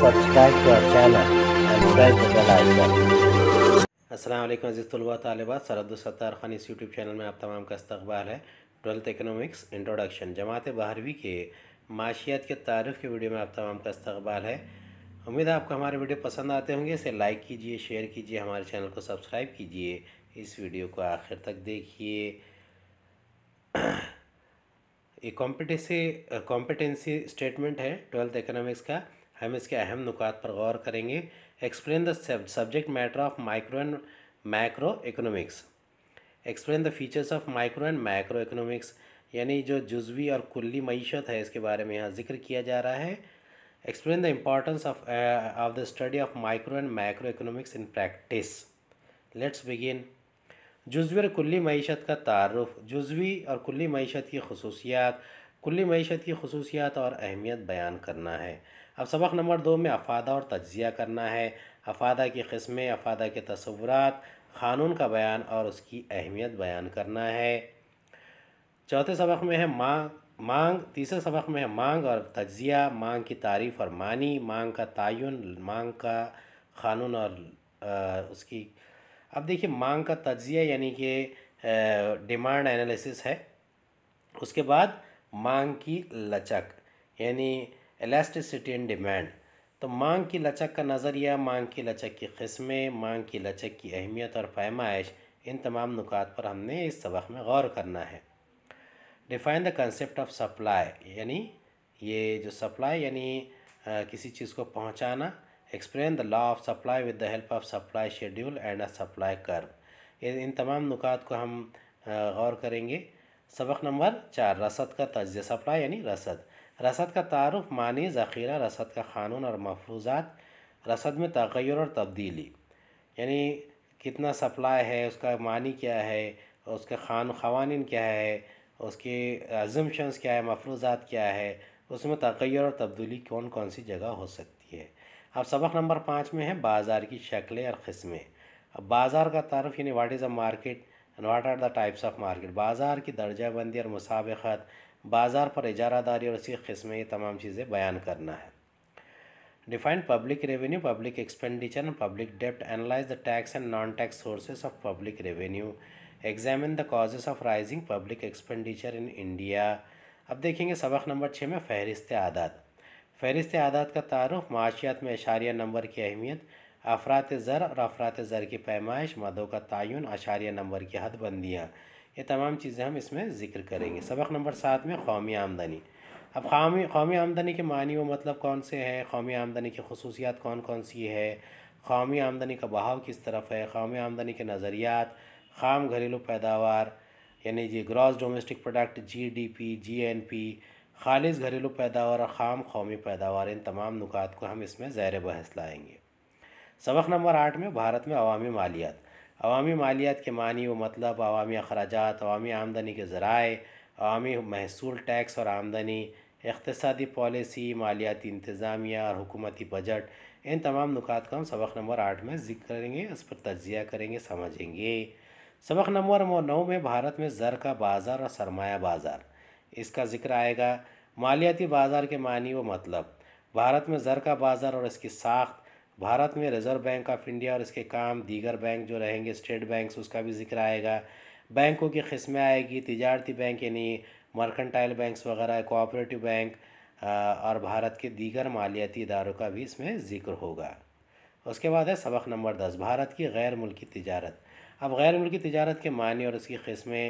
subscribe Aslam अज़ीज़ तलबा तालबात खान इस YouTube channel में आप तमाम का इस्तबाल है ट्वेल्थ इकनॉमिक्स इंट्रोडक्शन जमात बारहवीं के माशियात के तारफ़ के वीडियो में आप तमाम का इस्तबाल है उम्मीद है आपको हमारे वीडियो पसंद आते होंगे इसे लाइक कीजिए शेयर कीजिए हमारे चैनल को सब्सक्राइब कीजिए इस वीडियो को आखिर तक देखिए ये कॉम्पिटेंसी कॉम्पिटेंसी स्टेटमेंट है ट्वेल्थ इकनॉमिक्स का हम इसके अहम नुकात पर गौर करेंगे explain the subject matter of micro and macro economics explain the features of micro and macro economics यानी जो जुजवी और कुल्ली मीशत है इसके बारे में यहाँ जिक्र किया जा रहा है explain the importance of of the study of micro and micro economics in practice let's begin जुजवी और कुल्ली मीशत का तारफ़ जुजवी और कुल्ली मीशत की खसूसियात कुल्ली मीशत की खसूसियात और अहमियत बयान करना है अब सबक नंबर दो में अफादा और तज्ज़िया करना है अफादा की कस्में अफादा के तस्वूरत क़ानून का बयान और उसकी अहमियत बयान करना है चौथे सबक में है माँ मांग तीसरे सबक में है मांग और तजिया मांग की तारीफ़ और मानी मांग का तयन मांग का क़ानून और आ, उसकी अब देखिए मांग का तजिया यानी कि डिमांड एनालिसिस है उसके बाद मांग की लचक यानी एलास्टिसिटी एंड डिमांड तो मांग की लचक का नज़रिया मांग की लचक की कस्में मांग की लचक की अहमियत और पैमाइश इन तमाम नुकात पर हमने इस सबक में गौर करना है define the concept of supply यानी ये जो सप्लाई यानी किसी चीज़ को पहुंचाना explain the law of supply with the help of supply schedule and a supply curve इन तमाम नुकात को हम गौर करेंगे सबक नंबर चार रसद का तज्ज़ सप्लाई यानी रसद रसद का तारफ़ मानी ज़ख़ीरा रसद का क़ानून और मफरूज़ा रसद में तगैर और तब्दीली यानी कितना सप्लाई है उसका मानी क्या है उसके खान खवानी क्या है उसके अजम्पन्स क्या है मफरूज़ात क्या है उसमें तगैर और तब्दीली कौन कौन सी जगह हो सकती है अब सबक नंबर पाँच में है बाज़ार की शक्लें और क़स्में अब बाज़ार का तारफ़ यानी what is a market and what are the types of market बाज़ार की दर्जाबंदी और मुसाबत बाज़ार पर दारी और इसकी किस्में ये तमाम चीज़ें बयान करना है defined public revenue public expenditure and public डेप्ट analyze the tax and non tax sources of public revenue examine the causes of rising public expenditure in India अब देखेंगे सबक नंबर छः में फहरिस्त आदात फहरिस्त आदात का तारफ़ माशियात में अशारिया नंबर की अहमियत अफरात ज़र और अफरात ज़र की पैमाइश मदों का तयन अशारिया नंबर की हदबंदियाँ ये तमाम चीज़ें हम इसमें ज़िक्र करेंगे सबक नंबर सात में कौमी आमदनी अब कौमी कौमी आमदनी के मानी व मतलब कौन से हैं कौमी आमदनी की खसूसियात कौन कौन सी है कौमी आमदनी का बहाव किस तरफ है कौमी आमदनी के नज़रियात खाम घरेलू पैदावार यानी G gross domestic product G G D P N P खालिज घरेलू पैदावार और खाम कौमी पैदावार इन तमाम नुकात को हम इसमें ज़ैर बहस लाएँगे सबक नंबर आठ में भारत में अवामी मालियात अवामी मालियात के मानी व मतलब अवामी अखराज अवामी आमदनी के ज़राए अवामी महसूल टैक्स और आमदनी अकतदी पॉलिसी मालियाती इंतज़ामिया और हुकूमती बजट इन तमाम नुकात का हम सबक नंबर आठ में जिक्र करेंगे इस पर तजिया करेंगे समझेंगे सबक नंबर नौ में भारत में ज़र का बाज़ार और सरमाया बाज़ार इसका जिक्र आएगा मालियाती बाज़ार के मानी व मतलब भारत में ज़र का बाज़ार और इसकी साख्त भारत में रिजर्व बैंक ऑफ इंडिया और इसके काम दीगर बैंक जो रहेंगे स्टेट बैंक्स उसका भी जिक्र आएगा बैंकों की किस्में आएगी तजारती बैंक यानी मर्केंटाइल बैंक्स वगैरह कोऑपरेटिव बैंक और भारत के दीगर मालियाती इदारों का भी इसमें जिक्र होगा उसके बाद है सबक नंबर दस भारत की गैर मुल्की तजारत अब गैर मुल्की तजारत के मानी और उसकी किस्में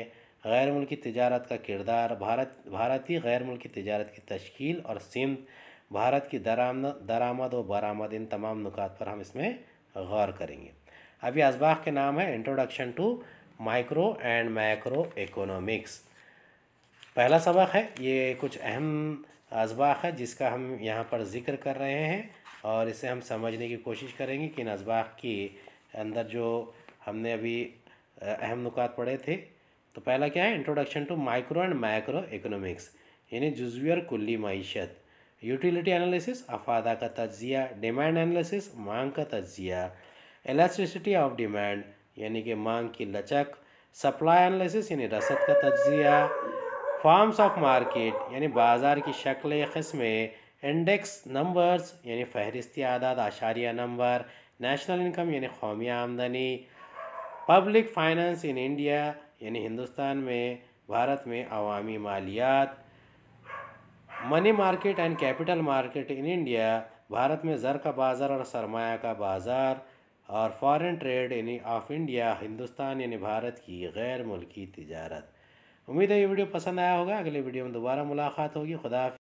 गैर मुल्की तजारत का किरदार भारत भारतीय गैर मुल्की तजारत की तश्कील और सिमत भारत की दरामद दरामद और बरामद इन तमाम नुकात पर हम इसमें गौर करेंगे अभी इसबाक के नाम है introduction to micro and macro economics पहला सबक है ये कुछ अहम इसबाक है जिसका हम यहाँ पर ज़िक्र कर रहे हैं और इसे हम समझने की कोशिश करेंगे कि इन इसबाक के अंदर जो हमने अभी अहम नुकात पढ़े थे तो पहला क्या है introduction to micro and macro economics यानी जुजवियर कुल्ली मीशत यूटिलिटी एनालिसिस अफादा का तजिया डिमांड एनालिसिस मांग का तजिया एलास्टिसिटी ऑफ डिमांड यानी कि मांग की लचक सप्लाई एनालिसिस यानी रसद का तजिया फॉर्म्स ऑफ मार्केट यानी बाज़ार की शक्ल कस्में इंडेक्स नंबर्स यानी फहरिस्ती आदाद आशारिया नंबर नेशनल इनकम यानी कौमी आमदनी पब्लिक फाइनेंस इन इंडिया यानी हिंदुस्तान में भारत में अवामी मालियात money market and capital market in India Bharat में ज़र का बाज़ार और सरमाया का बाज़ार और फॉरेन ट्रेड यानी ऑफ इंडिया हिंदुस्तान यानी भारत की गैर मुल्की तजारत उम्मीद है ये वीडियो पसंद आया होगा अगले वीडियो में दोबारा मुलाकात होगी खुदा